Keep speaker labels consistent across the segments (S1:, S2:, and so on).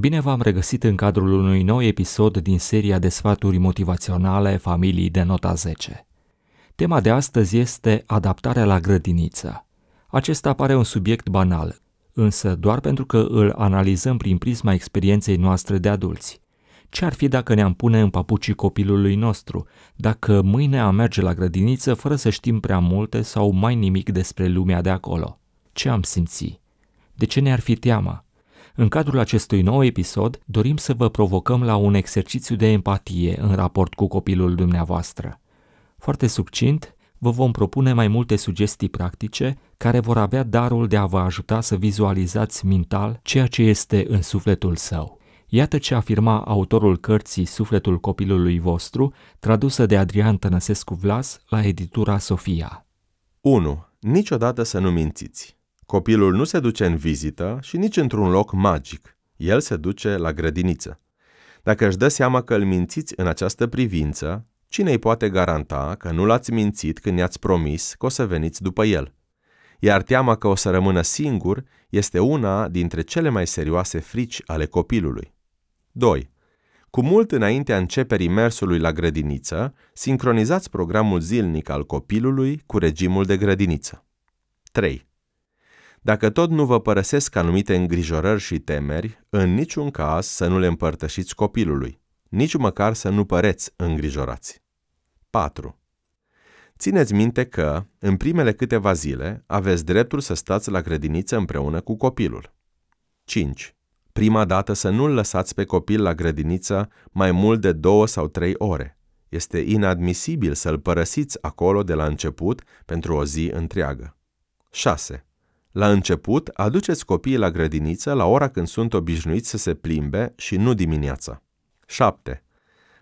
S1: Bine v-am regăsit în cadrul unui nou episod din seria de sfaturi motivaționale familii de nota 10. Tema de astăzi este adaptarea la grădiniță. Acesta pare un subiect banal, însă doar pentru că îl analizăm prin prisma experienței noastre de adulți. Ce ar fi dacă ne-am pune în papucii copilului nostru, dacă mâine am merge la grădiniță fără să știm prea multe sau mai nimic despre lumea de acolo? Ce am simți? De ce ne-ar fi teama? În cadrul acestui nou episod, dorim să vă provocăm la un exercițiu de empatie în raport cu copilul dumneavoastră. Foarte succint, vă vom propune mai multe sugestii practice care vor avea darul de a vă ajuta să vizualizați mental ceea ce este în sufletul său. Iată ce afirma autorul cărții Sufletul copilului vostru, tradusă de Adrian Tănăsescu Vlas la editura Sofia.
S2: 1. Niciodată să nu mințiți. Copilul nu se duce în vizită și nici într-un loc magic. El se duce la grădiniță. Dacă își dă seama că îl mințiți în această privință, cine îi poate garanta că nu l-ați mințit când i-ați promis că o să veniți după el? Iar teama că o să rămână singur este una dintre cele mai serioase frici ale copilului. 2. Cu mult înaintea începerii mersului la grădiniță, sincronizați programul zilnic al copilului cu regimul de grădiniță. 3. Dacă tot nu vă părăsesc anumite îngrijorări și temeri, în niciun caz să nu le împărtășiți copilului, nici măcar să nu păreți îngrijorați. 4. Țineți minte că, în primele câteva zile, aveți dreptul să stați la grădiniță împreună cu copilul. 5. Prima dată să nu-l lăsați pe copil la grădiniță mai mult de două sau trei ore. Este inadmisibil să-l părăsiți acolo de la început pentru o zi întreagă. 6. La început, aduceți copiii la grădiniță la ora când sunt obișnuiți să se plimbe și nu dimineața. 7.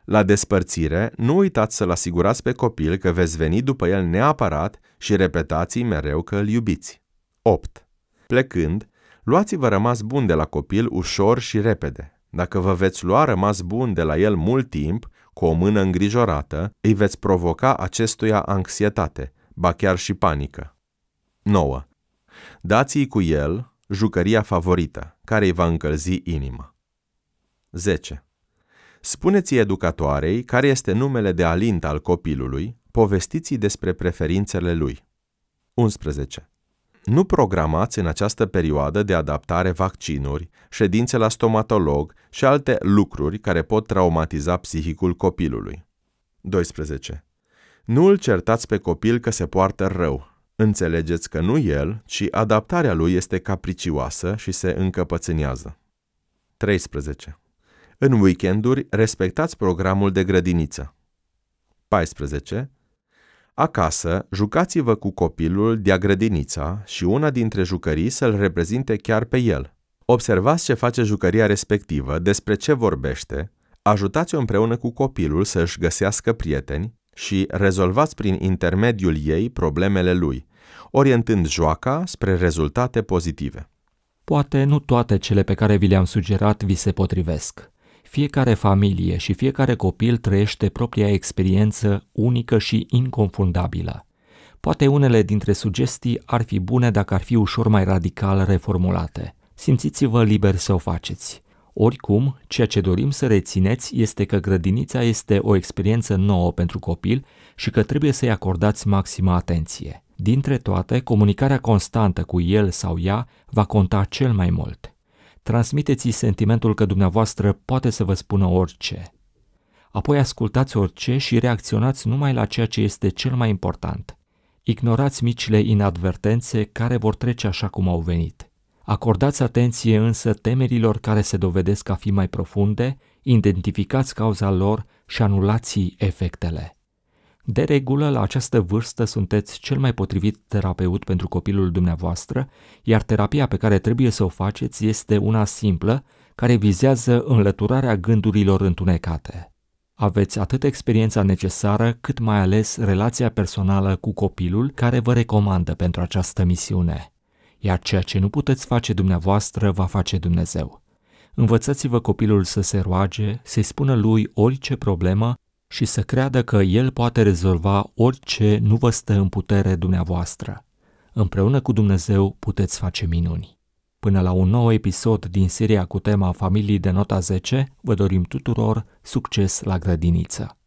S2: La despărțire, nu uitați să-l asigurați pe copil că veți veni după el neapărat și repetați mereu că îl iubiți. 8. Plecând, luați-vă rămas bun de la copil ușor și repede. Dacă vă veți lua rămas bun de la el mult timp, cu o mână îngrijorată, îi veți provoca acestuia anxietate, ba chiar și panică. 9. Dați-i cu el jucăria favorită, care îi va încălzi inima. 10. Spuneți educatoarei care este numele de alint al copilului, povestiți despre preferințele lui. 11. Nu programați în această perioadă de adaptare vaccinuri, ședințe la stomatolog și alte lucruri care pot traumatiza psihicul copilului. 12. Nu îl certați pe copil că se poartă rău, Înțelegeți că nu el, ci adaptarea lui este capricioasă și se încăpățânează. 13. În weekenduri respectați programul de grădiniță. 14. Acasă, jucați-vă cu copilul de-a grădinița și una dintre jucării să-l reprezinte chiar pe el. Observați ce face jucăria respectivă, despre ce vorbește, ajutați-o împreună cu copilul să-și găsească prieteni și rezolvați prin intermediul ei problemele lui orientând joaca spre rezultate pozitive.
S1: Poate nu toate cele pe care vi le-am sugerat vi se potrivesc. Fiecare familie și fiecare copil trăiește propria experiență unică și inconfundabilă. Poate unele dintre sugestii ar fi bune dacă ar fi ușor mai radical reformulate. Simțiți-vă liber să o faceți. Oricum, ceea ce dorim să rețineți este că grădinița este o experiență nouă pentru copil și că trebuie să-i acordați maximă atenție. Dintre toate, comunicarea constantă cu el sau ea va conta cel mai mult. Transmiteți-i sentimentul că dumneavoastră poate să vă spună orice. Apoi ascultați orice și reacționați numai la ceea ce este cel mai important. Ignorați micile inadvertențe care vor trece așa cum au venit. Acordați atenție însă temerilor care se dovedesc a fi mai profunde, identificați cauza lor și anulați efectele. De regulă, la această vârstă sunteți cel mai potrivit terapeut pentru copilul dumneavoastră, iar terapia pe care trebuie să o faceți este una simplă, care vizează înlăturarea gândurilor întunecate. Aveți atât experiența necesară, cât mai ales relația personală cu copilul care vă recomandă pentru această misiune. Iar ceea ce nu puteți face dumneavoastră, va face Dumnezeu. Învățați-vă copilul să se roage, să-i spună lui orice problemă și să creadă că El poate rezolva orice nu vă stă în putere dumneavoastră. Împreună cu Dumnezeu puteți face minuni. Până la un nou episod din seria cu tema Familii de nota 10, vă dorim tuturor succes la grădiniță!